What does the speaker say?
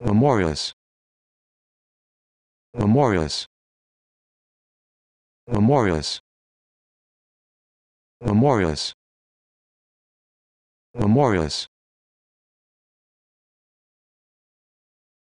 Memorials. Memorials. Memorials. Memorials. Memorials.